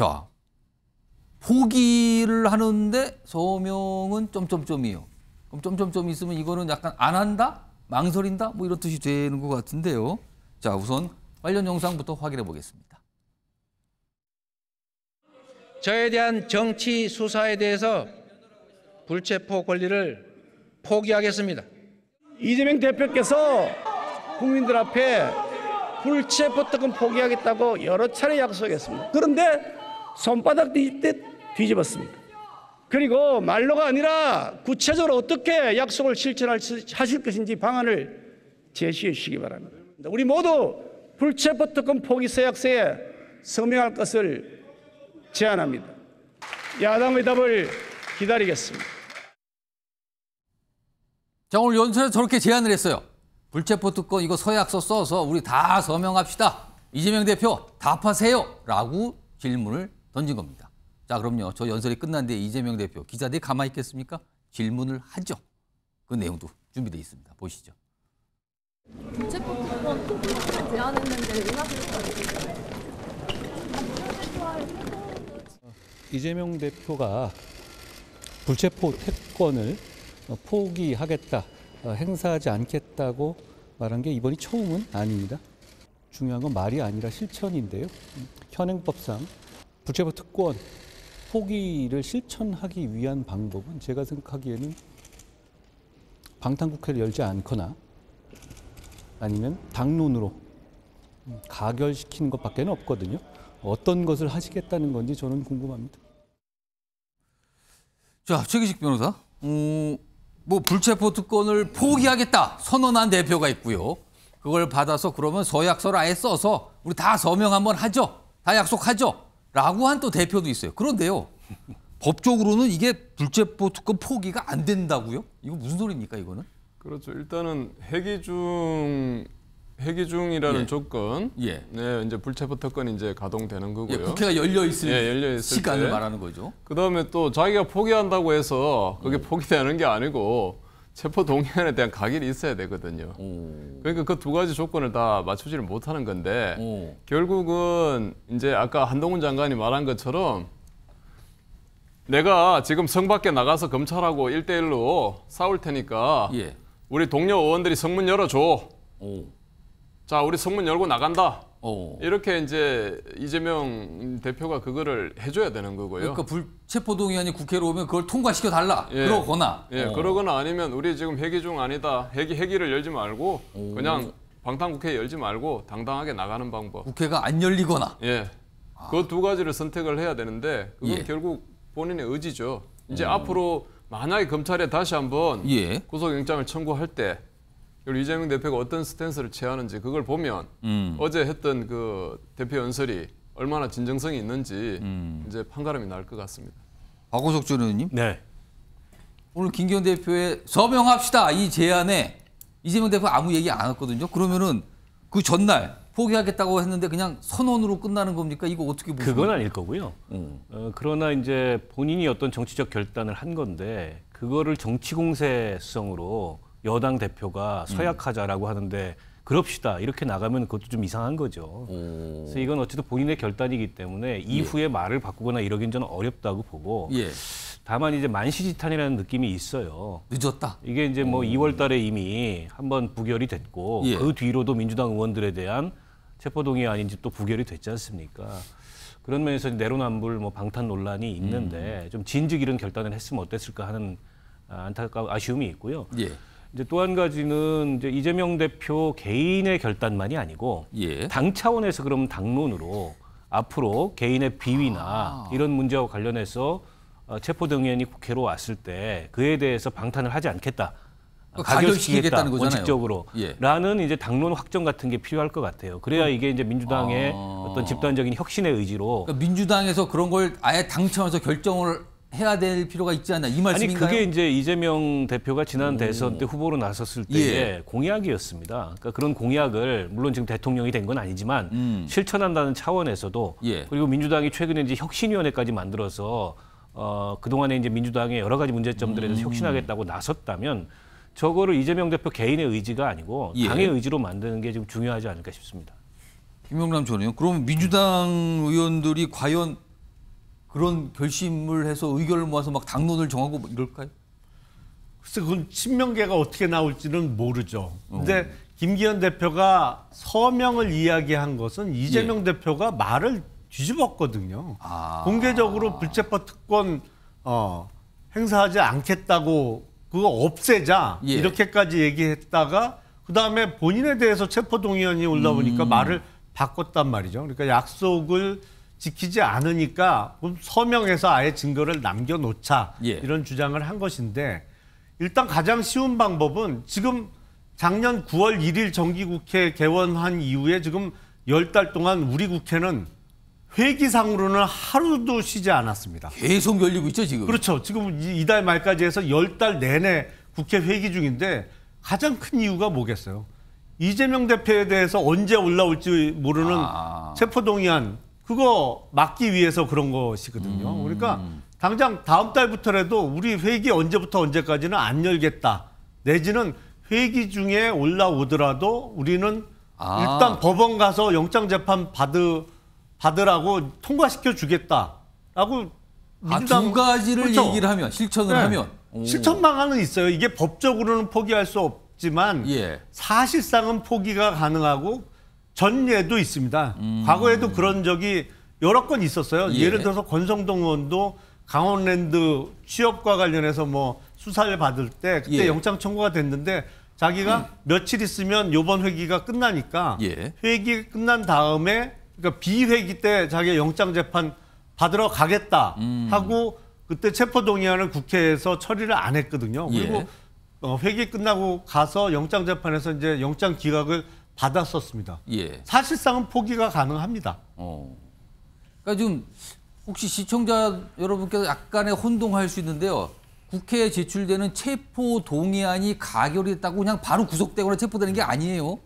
자, 포기를 하는데 서명은 점점점이요 그럼 점점점 있으면 이거는 약간 안 한다? 망설인다? 뭐 이런 뜻이 되는 것 같은데요. 자, 우선 관련 영상부터 확인해 보겠습니다. 저에 대한 정치 수사에 대해서 불체포 권리를 포기하겠습니다. 이재명 대표께서 국민들 앞에 불체포 특권 포기하겠다고 여러 차례 약속했습니다. 그런데 손바닥 뒤집듯 뒤집었습니다. 그리고 말로가 아니라 구체적으로 어떻게 약속을 실천하실 것인지 방안을 제시해 주시기 바랍니다. 우리 모두 불체포 특권 포기 서약서에 서명할 것을 제안합니다. 야당의 답을 기다리겠습니다. 자, 오늘 연설에 저렇게 제안을 했어요. 불체포 특권 이거 서약서 써서 우리 다 서명합시다. 이재명 대표 답하세요. 라고 질문을 던진 겁니다. 자, 그럼요. 저 연설이 끝난 뒤 이재명 대표 기자들이 가만히 있겠습니까? 질문을 하죠. 그 내용도 준비되어 있습니다. 보시죠. 교체법 특권 제안했는데 이재명 대표가 불체포 태권을 포기하겠다, 행사하지 않겠다고 말한 게 이번이 처음은 아닙니다. 중요한 건 말이 아니라 실천인데요. 현행법상 불체포 특권 포기를 실천하기 위한 방법은 제가 생각하기에는 방탄국회를 열지 않거나 아니면 당론으로 음, 가결시키는 것밖에 는 없거든요. 어떤 것을 하시겠다는 건지 저는 궁금합니다. 자, 최기식 변호사. 음, 뭐 불체포 특권을 포기하겠다 선언한 대표가 있고요. 그걸 받아서 그러면 서약서를 아예 써서 우리 다 서명 한번 하죠. 다 약속하죠. 라고 한 또 대표도 있어요. 그런데요. 법적으로는 이게 불체포 특권 포기가 안 된다고요? 이거 무슨 소리입니까, 이거는? 그렇죠. 일단은 해기중 해기중이라는 예. 조건, 예. 네, 이제 불체포 특권 이제 가동되는 예, 거고요. 예, 국회가 열려 있을, 예, 열려 있을 시간을 때. 말하는 거죠. 그 다음에 또 자기가 포기한다고 해서 그게 음. 포기되는 게 아니고 체포 동의안에 대한 각인이 있어야 되거든요. 오. 그러니까 그 두 가지 조건을 다 맞추지를 못하는 건데 오. 결국은 이제 아까 한동훈 장관이 말한 것처럼 내가 지금 성 밖에 나가서 검찰하고 1대1로 싸울 테니까 예. 우리 동료 의원들이 성문 열어줘. 오. 자, 우리 성문 열고 나간다. 오. 어. 이렇게 이제 이재명 대표가 그거를 해줘야 되는 거고요. 그러니까 불체포동의안이 국회로 오면 그걸 통과시켜 달라. 예. 그러거나. 예, 어. 그러거나 아니면 우리 지금 회기 중 아니다. 회기 회기를 열지 말고 오. 그냥 방탄국회 열지 말고 당당하게 나가는 방법. 국회가 안 열리거나. 예. 아. 그두 가지를 선택을 해야 되는데 그건 예. 결국 본인의 의지죠. 이제 음. 앞으로 만약에 검찰에 다시 한번 예. 구속영장을 청구할 때 그리고 이재명 대표가 어떤 스탠스를 취하는지 그걸 보면 음. 어제 했던 그 대표 연설이 얼마나 진정성이 있는지 음. 이제 판가름이 날 것 같습니다. 박호석 전 의원님. 네. 오늘 김기현 대표의 서명합시다 이 제안에 이재명 대표 아무 얘기 안 했거든요. 그러면은 그 전날 포기하겠다고 했는데 그냥 선언으로 끝나는 겁니까? 이거 어떻게 보세요? 그건 아닐 거고요. 음. 어, 그러나 이제 본인이 어떤 정치적 결단을 한 건데 그거를 정치 공세성으로 여당 대표가 서약하자라고 하는데 그럽시다 이렇게 나가면 그것도 좀 이상한 거죠. 오. 그래서 이건 어쨌든 본인의 결단이기 때문에 예. 이후에 예. 말을 바꾸거나 이러긴 저는 어렵다고 보고 예. 다만 이제 만시지탄이라는 느낌이 있어요. 늦었다. 이게 이제 뭐 오. 2월달에 이미 한번 부결이 됐고 예. 그 뒤로도 민주당 의원들에 대한 체포동의아닌지또 부결이 됐지 않습니까? 그런 면에서 내로남불, 뭐 방탄 논란이 있는데 음. 좀 진즉 이런 결단을 했으면 어땠을까 하는 아, 안타까운 아쉬움이 있고요. 예. 이제 또한 가지는 이제 이재명 대표 개인의 결단만이 아니고 예. 당 차원에서 그럼 당론으로 앞으로 개인의 비위나 아. 이런 문제와 관련해서 어, 체포동연안이 국회로 왔을 때 그에 대해서 방탄을 하지 않겠다. 그 가결시키겠다는 거잖아요. 원칙적으로. 예. 라는 이제 당론 확정 같은 게 필요할 것 같아요. 그래야 그 이게 이제 민주당의 아. 어떤 집단적인 혁신의 의지로. 그러니까 민주당에서 그런 걸 아예 당청해서 결정을 해야 될 필요가 있지 않나 이 말씀인가요? 아니 그게 이제 이재명 대표가 지난 오. 대선 때 후보로 나섰을 때의 예. 공약이었습니다. 그러니까 그런 공약을 물론 지금 대통령이 된 건 아니지만 음. 실천한다는 차원에서도 예. 그리고 민주당이 최근에 이제 혁신위원회까지 만들어서 어, 그동안에 이제 민주당의 여러 가지 문제점들에 대해서 음. 혁신하겠다고 나섰다면 저거를 이재명 대표 개인의 의지가 아니고 예. 당의 의지로 만드는 게 지금 중요하지 않을까 싶습니다. 김영남 전의요. 그럼 민주당 의원들이 과연 그런 결심을 해서 의견을 모아서 막 당론을 정하고 뭐 이럴까요? 글쎄 그건 친명계가 어떻게 나올지는 모르죠. 어. 근데 어. 김기현 대표가 서명을 이야기한 것은 이재명 예. 대표가 말을 뒤집었거든요. 아. 공개적으로 불체포 특권 어, 행사하지 않겠다고 그거 없애자 예. 이렇게까지 얘기했다가 그다음에 본인에 대해서 체포 동의안이 올라오니까 음. 말을 바꿨단 말이죠. 그러니까 약속을 지키지 않으니까 서명해서 아예 증거를 남겨놓자 예. 이런 주장을 한 것인데 일단 가장 쉬운 방법은 지금 작년 9월 1일 정기국회 개원한 이후에 지금 1 0달 동안 우리 국회는 회기상으로는 하루도 쉬지 않았습니다. 계속 열리고 있죠 지금. 그렇죠. 지금 이달 말까지 해서 열달 내내 국회 회기 중인데 가장 큰 이유가 뭐겠어요? 이재명 대표에 대해서 언제 올라올지 모르는 아... 체포동의안 그거 막기 위해서 그런 것이거든요. 음. 그러니까 당장 다음 달부터라도 우리 회기 언제부터 언제까지는 안 열겠다. 내지는 회기 중에 올라오더라도 우리는 아. 일단 법원 가서 영장 재판 받으 받으라고 통과시켜 주겠다라고 아, 민주당 아, 두 가지를 그렇죠? 얘기를 하면 실천을 네. 하면 오. 실천 방안은 있어요. 이게 법적으로는 포기할 수 없지만 예. 사실상은 포기가 가능하고 전례도 있습니다. 음. 과거에도 그런 적이 여러 건 있었어요. 예. 를 들어서 권성동 의원도 강원랜드 취업과 관련해서 뭐 수사를 받을 때 그때 예. 영장 청구가 됐는데 자기가 음. 며칠 있으면 요번 회기가 끝나니까 예. 회기 끝난 다음에 그러니까 비회기 때 자기가 영장 재판 받으러 가겠다 음. 하고 그때 체포 동의안을 국회에서 처리를 안 했거든요. 그리고 예. 어, 회기 끝나고 가서 영장 재판에서 이제 영장 기각을 받았었습니다. 예. 사실상은 포기가 가능합니다. 어. 그러니까 지금 혹시 시청자 여러분께서 약간의 혼동할 수 있는데요. 국회에 제출되는 체포 동의안이 가결됐다고 그냥 바로 구속되거나 체포되는 게 아니에요.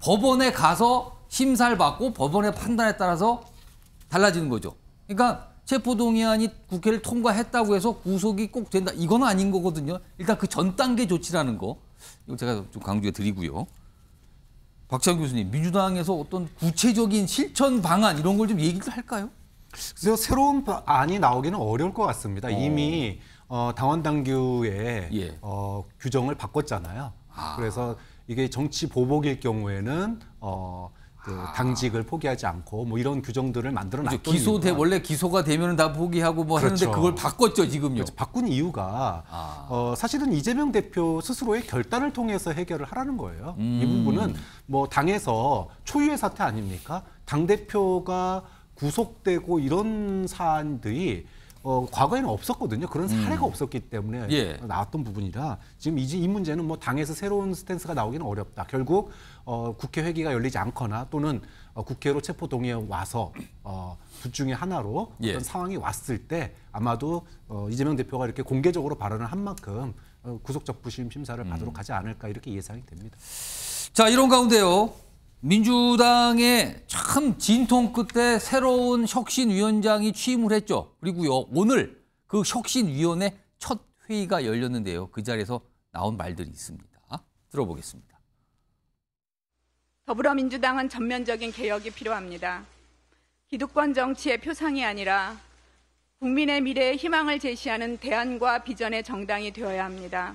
법원에 가서 심사를 받고 법원의 판단에 따라서 달라지는 거죠. 그러니까 체포 동의안이 국회를 통과했다고 해서 구속이 꼭 된다. 이건 아닌 거거든요. 일단 그 전 단계 조치라는 거. 이거 제가 좀 강조해 드리고요. 박찬 교수님, 민주당에서 어떤 구체적인 실천 방안 이런 걸 좀 얘기를 할까요? 그래서 새로운 안이 나오기는 어려울 것 같습니다. 어. 이미 어, 당원 당규의 예. 어, 규정을 바꿨잖아요. 아. 그래서 이게 정치 보복일 경우에는 어, 그 아. 당직을 포기하지 않고 뭐 이런 규정들을 만들어 놨던 기소돼 원래 기소가 되면은 다 포기하고 뭐 그렇죠. 하는데 그걸 바꿨죠 지금요. 그렇죠. 바꾼 이유가 아. 어, 사실은 이재명 대표 스스로의 결단을 통해서 해결을 하라는 거예요. 음. 이 부분은 뭐 당에서 초유의 사태 아닙니까? 당 대표가 구속되고 이런 사안들이 어, 과거에는 없었거든요. 그런 사례가 음. 없었기 때문에 예. 나왔던 부분이라 지금 이제 이 문제는 뭐 당에서 새로운 스탠스가 나오기는 어렵다. 결국 어, 국회 회기가 열리지 않거나 또는 어, 국회로 체포 동의에 와서 어, 둘 중에 하나로 예. 어떤 상황이 왔을 때 아마도 어, 이재명 대표가 이렇게 공개적으로 발언을 한 만큼 어, 구속적 부심 심사를 음. 받도록 음. 하지 않을까 이렇게 예상이 됩니다. 자 이런 가운데요. 민주당의 참 진통 끝에 새로운 혁신위원장이 취임을 했죠. 그리고요, 오늘 그 혁신위원회 첫 회의가 열렸는데요. 그 자리에서 나온 말들이 있습니다. 들어보겠습니다. 더불어민주당은 전면적인 개혁이 필요합니다. 기득권 정치의 표상이 아니라 국민의 미래에 희망을 제시하는 대안과 비전의 정당이 되어야 합니다.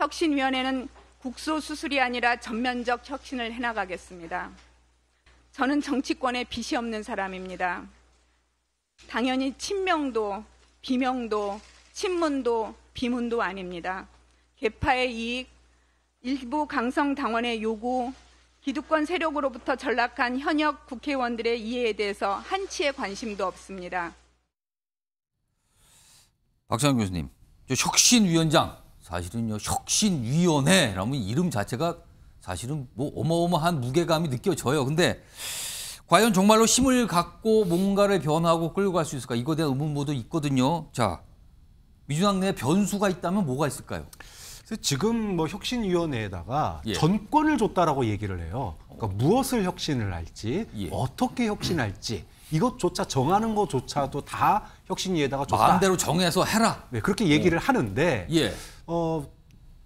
혁신위원회는 국소 수술이 아니라 전면적 혁신을 해나가겠습니다. 저는 정치권에 빚이 없는 사람입니다. 당연히 친명도, 비명도, 친문도, 비문도 아닙니다. 개파의 이익, 일부 강성 당원의 요구, 기득권 세력으로부터 전락한 현역 국회의원들의 이해에 대해서 한치의 관심도 없습니다. 박상현 교수님, 혁신위원장 사실은요 혁신위원회라면 이름 자체가 사실은 뭐 어마어마한 무게감이 느껴져요. 근데 과연 정말로 힘을 갖고 뭔가를 변화하고 끌고 갈 수 있을까? 이거에 대한 의문모도 있거든요. 자, 민주당 내 변수가 있다면 뭐가 있을까요? 지금 뭐 혁신위원회에다가 예. 전권을 줬다라고 얘기를 해요. 그러니까 어. 무엇을 혁신을 할지, 예. 어떻게 혁신할지 이것조차 정하는 것조차도 다 혁신위에다가 줬다. 마음대로 정해서 해라. 네, 그렇게 얘기를 오. 어. 하는데 예. 어,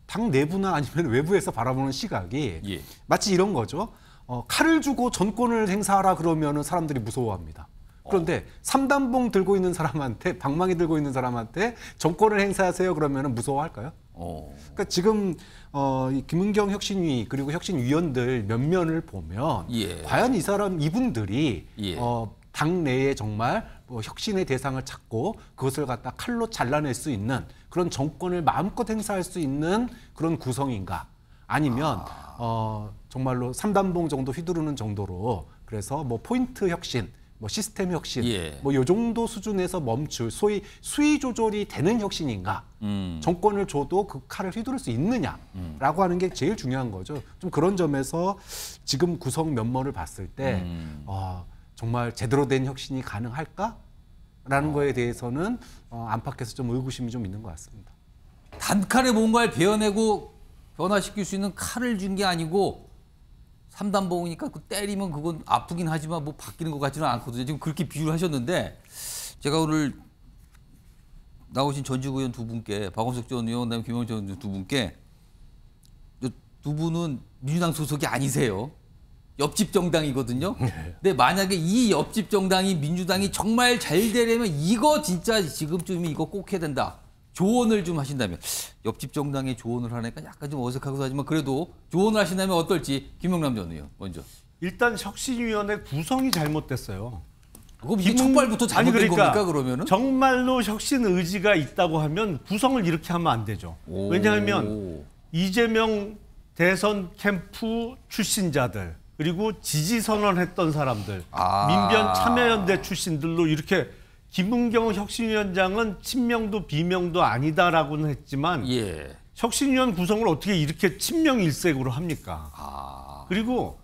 당 내부나 아니면 외부에서 바라보는 시각이 예. 마치 이런 거죠. 어, 칼을 주고 전권을 행사하라 그러면 사람들이 무서워합니다. 그런데 어. 삼단봉 들고 있는 사람한테 방망이 들고 있는 사람한테 정권을 행사하세요 그러면 무서워할까요? 어. 그러니까 지금 어, 김은경 혁신위 그리고 혁신위원들 몇 면을 보면 예. 과연 이 사람 이분들이 예. 어, 당내에 정말 뭐 혁신의 대상을 찾고 그것을 갖다 칼로 잘라낼 수 있는 그런 정권을 마음껏 행사할 수 있는 그런 구성인가 아니면 아... 어 정말로 삼단봉 정도 휘두르는 정도로 그래서 뭐 포인트 혁신 뭐 시스템 혁신 예. 뭐요 정도 수준에서 멈출 소위 수위 조절이 되는 혁신인가 음. 정권을 줘도 그 칼을 휘두를 수 있느냐라고 음. 하는 게 제일 중요한 거죠 좀 그런 점에서 지금 구성 면모를 봤을 때 음. 어, 정말 제대로 된 혁신이 가능할까라는 어. 거에 대해서는 어, 안팎에서 좀 의구심이 좀 있는 것 같습니다. 단칼에 뭔가를 베어내고 변화시킬 수 있는 칼을 준 게 아니고 삼단봉이니까 그 때리면 그건 아프긴 하지만 뭐 바뀌는 것 같지는 않거든요. 지금 그렇게 비유를 하셨는데 제가 오늘 나오신 전직 의원 두 분께 박원석 전 의원 그다음에 김영철 두 분께 두 분은 민주당 소속이 아니세요. 옆집 정당이거든요. 네. 근데 만약에 이 옆집 정당이 민주당이 정말 잘 되려면 이거 진짜 지금쯤이면 이거 꼭 해야 된다. 조언을 좀 하신다면 옆집 정당에 조언을 하니까 약간 좀어색하고도 하지만 그래도 조언을 하신다면 어떨지 김영남 전 의원 먼저. 일단 혁신위원회 구성이 잘못됐어요. 그거 김... 첫발부터 잘못된 아 그러니까 겁니까 그러면은? 정말로 혁신 의지가 있다고 하면 구성을 이렇게 하면 안 되죠. 오. 왜냐하면 이재명 대선 캠프 출신자들 그리고 지지 선언했던 사람들, 아. 민변 참여연대 출신들로 이렇게 김은경 혁신위원장은 친명도 비명도 아니다라고는 했지만 예. 혁신위원 구성을 어떻게 이렇게 친명 일색으로 합니까? 아. 그리고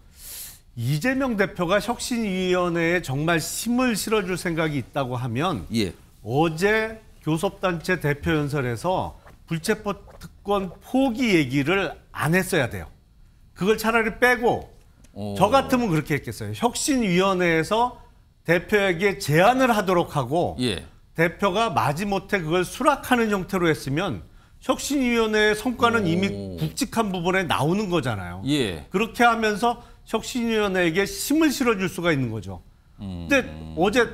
이재명 대표가 혁신위원회에 정말 힘을 실어줄 생각이 있다고 하면 예. 어제 교섭단체 대표 연설에서 불체포 특권 포기 얘기를 안 했어야 돼요. 그걸 차라리 빼고 어. 저 같으면 그렇게 했겠어요. 혁신위원회에서 대표에게 제안을 하도록 하고 예. 대표가 마지못해 그걸 수락하는 형태로 했으면 혁신위원회의 성과는 오. 이미 굵직한 부분에 나오는 거잖아요. 예. 그렇게 하면서 혁신위원회에게 힘을 실어줄 수가 있는 거죠. 음. 근데 어제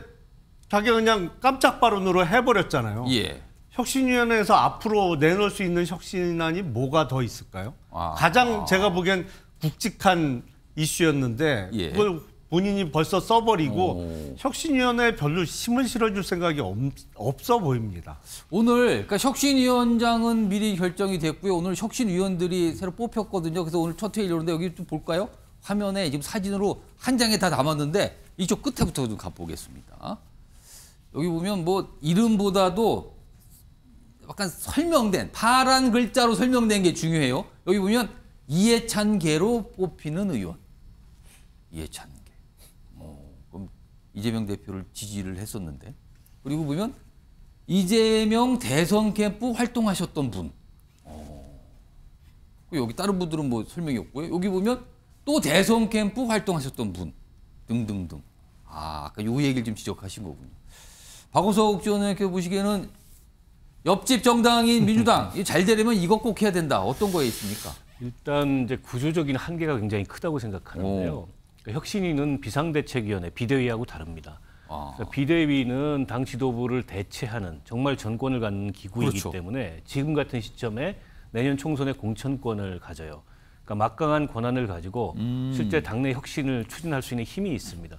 자기가 그냥 깜짝 발언으로 해버렸잖아요. 예. 혁신위원회에서 앞으로 내놓을 수 있는 혁신안이 뭐가 더 있을까요? 아. 가장 제가 아. 보기엔 굵직한 이슈였는데 예. 그걸 본인이 벌써 써버리고 오. 혁신위원회에 별로 힘을 실어줄 생각이 없, 어 보입니다. 오늘 그러니까 혁신위원장은 미리 결정이 됐고요. 오늘 혁신위원들이 새로 뽑혔거든요. 그래서 오늘 첫 회의 이러는데 여기 좀 볼까요? 화면에 지금 사진으로 한 장에 다 담았는데 이쪽 끝에부터 좀 가보겠습니다. 여기 보면 뭐 이름보다도 약간 설명된 파란 글자로 설명된 게 중요해요. 여기 보면 이해찬계로 뽑히는 의원. 이해찬 게. 어, 그럼 이재명 대표를 지지를 했었는데. 그리고 보면 이재명 대선 캠프 활동하셨던 분. 어. 그 여기 다른 분들은 뭐 설명이 없고요. 여기 보면 또 대선 캠프 활동하셨던 분 등등등. 아, 아까 요 얘기를 좀 지적하신 거군요. 박호석 의원께 그 보시기에는 옆집 정당인 민주당 잘 되려면 이것 꼭 해야 된다. 어떤 거에 있습니까? 일단 이제 구조적인 한계가 굉장히 크다고 생각하는데요. 오. 그러니까 혁신위는 비상대책위원회 비대위하고 다릅니다. 아. 그러니까 비대위는 당 지도부를 대체하는 정말 전권을 갖는 기구이기 그렇죠. 때문에 지금 같은 시점에 내년 총선의 공천권을 가져요. 그러니까 막강한 권한을 가지고 음. 실제 당내 혁신을 추진할 수 있는 힘이 있습니다.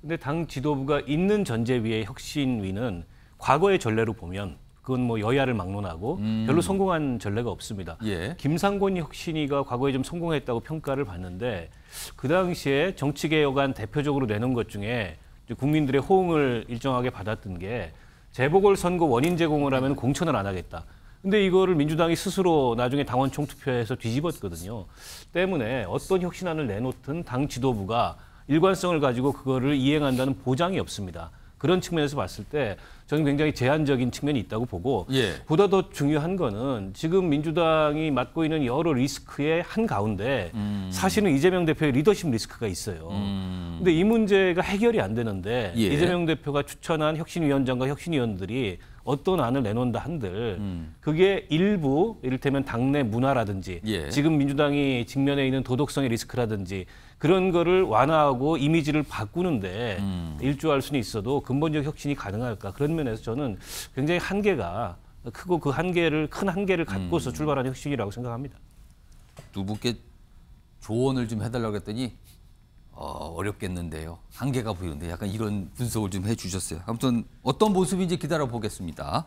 근데 당 지도부가 있는 전제 위에 혁신위는 과거의 전례로 보면 그건 뭐 여야를 막론하고 음. 별로 성공한 전례가 없습니다. 예. 김상곤 혁신위가 과거에 좀 성공했다고 평가를 받는데 그 당시에 정치 개혁안 대표적으로 내놓은 것 중에 국민들의 호응을 일정하게 받았던 게 재보궐 선거 원인 제공을 하면 공천을 안 하겠다. 근데 이거를 민주당이 스스로 나중에 당원 총투표에서 뒤집었거든요. 때문에 어떤 혁신안을 내놓든 당 지도부가 일관성을 가지고 그거를 이행한다는 보장이 없습니다. 그런 측면에서 봤을 때 저는 굉장히 제한적인 측면이 있다고 보고 예. 보다 더 중요한 거는 지금 민주당이 맡고 있는 여러 리스크의 한 가운데 음. 사실은 이재명 대표의 리더십 리스크가 있어요. 음. 근데 이 문제가 해결이 안 되는데 예. 이재명 대표가 추천한 혁신위원장과 혁신위원들이 어떤 안을 내놓는다 한들 음. 그게 일부 이를테면 당내 문화라든지 예. 지금 민주당이 직면해 있는 도덕성의 리스크라든지 그런 거를 완화하고 이미지를 바꾸는데 음. 일조할 수는 있어도 근본적 혁신이 가능할까 그런 면에서 저는 굉장히 한계가 크고 그 한계를 큰 한계를 갖고서 음. 출발하는 혁신이라고 생각합니다. 두 분께 조언을 좀 해달라고 했더니 어, 렵겠는데요 한계가 보이는데 약간 이런 분석을 좀 해주셨어요. 아무튼 어떤 모습인지 기다려 보겠습니다.